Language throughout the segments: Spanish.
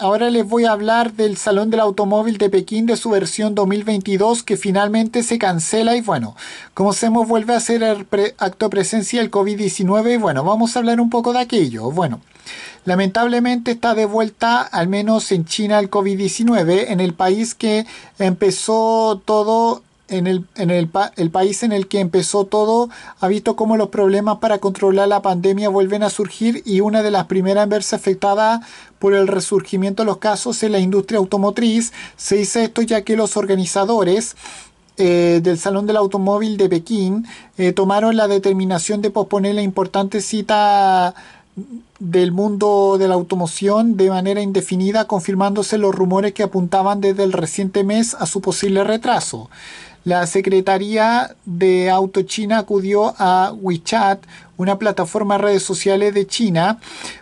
Ahora les voy a hablar del Salón del Automóvil de Pekín de su versión 2022 que finalmente se cancela y bueno, como se vuelve a hacer el acto presencia el COVID-19 y bueno, vamos a hablar un poco de aquello. Bueno, lamentablemente está de vuelta al menos en China el COVID-19, en el país que empezó todo en, el, en el, país en el que empezó todo ha visto cómo los problemas para controlar la pandemia vuelven a surgir y una de las primeras en verse afectada por el resurgimiento de los casos es la industria automotriz. Se dice esto ya que los organizadores eh, del Salón del Automóvil de Pekín eh, tomaron la determinación de posponer la importante cita del mundo de la automoción de manera indefinida, confirmándose los rumores que apuntaban desde el reciente mes a su posible retraso. La Secretaría de Auto China acudió a WeChat, una plataforma de redes sociales de China,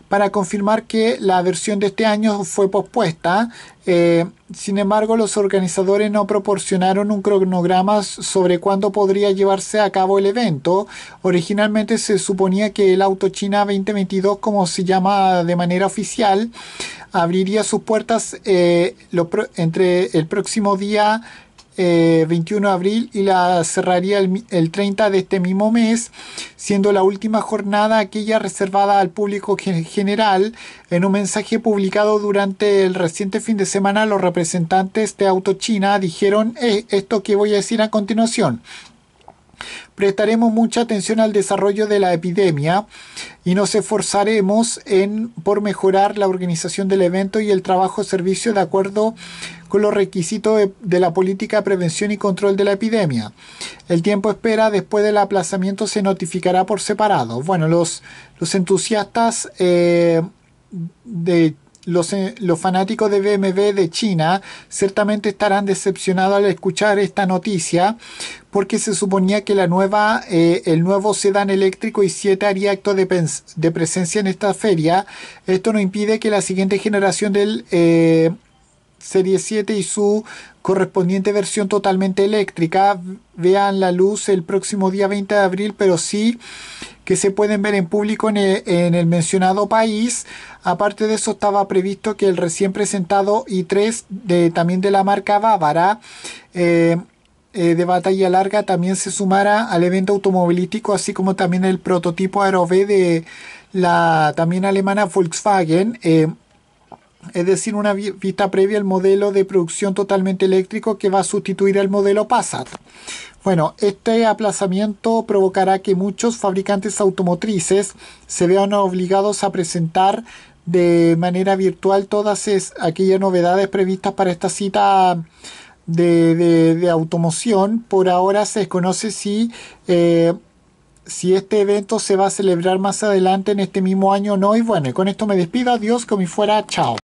para confirmar que la versión de este año fue pospuesta. Eh, sin embargo, los organizadores no proporcionaron un cronograma sobre cuándo podría llevarse a cabo el evento. Originalmente se suponía que el Auto China 2022 como se llama de manera oficial, abriría sus puertas eh, entre el próximo día 21 eh, de abril y la cerraría el, 30 de este mismo mes, siendo la última jornada aquella reservada al público general. En un mensaje publicado durante el reciente fin de semana, los representantes de AutoChina dijeron eh, esto que voy a decir a continuación prestaremos mucha atención al desarrollo de la epidemia y nos esforzaremos en, por mejorar la organización del evento y el trabajo servicio de acuerdo con los requisitos de, la política de prevención y control de la epidemia. El tiempo espera después del aplazamiento se notificará por separado. Bueno, los, los entusiastas eh, de eh, los, fanáticos de BMW de China ciertamente estarán decepcionados al escuchar esta noticia porque se suponía que la nueva, eh, el nuevo sedán eléctrico y 7 haría acto de, presencia en esta feria. Esto no impide que la siguiente generación del eh, Serie 7 y su correspondiente versión totalmente eléctrica vean la luz el próximo día 20 de abril, pero sí que se pueden ver en público en el, mencionado país. Aparte de eso estaba previsto que el recién presentado i3 de, también de la marca Bávara eh, eh, de batalla larga también se sumara al evento automovilístico, así como también el prototipo Aero de la también alemana Volkswagen. Eh, es decir, una vista previa al modelo de producción totalmente eléctrico que va a sustituir al modelo Passat. Bueno, este aplazamiento provocará que muchos fabricantes automotrices se vean obligados a presentar de manera virtual todas es, aquellas novedades previstas para esta cita de, automoción. Por ahora se desconoce si... Eh, si este evento se va a celebrar más adelante en este mismo año o no. Y bueno, con esto me despido. Adiós, como fuera. Chao.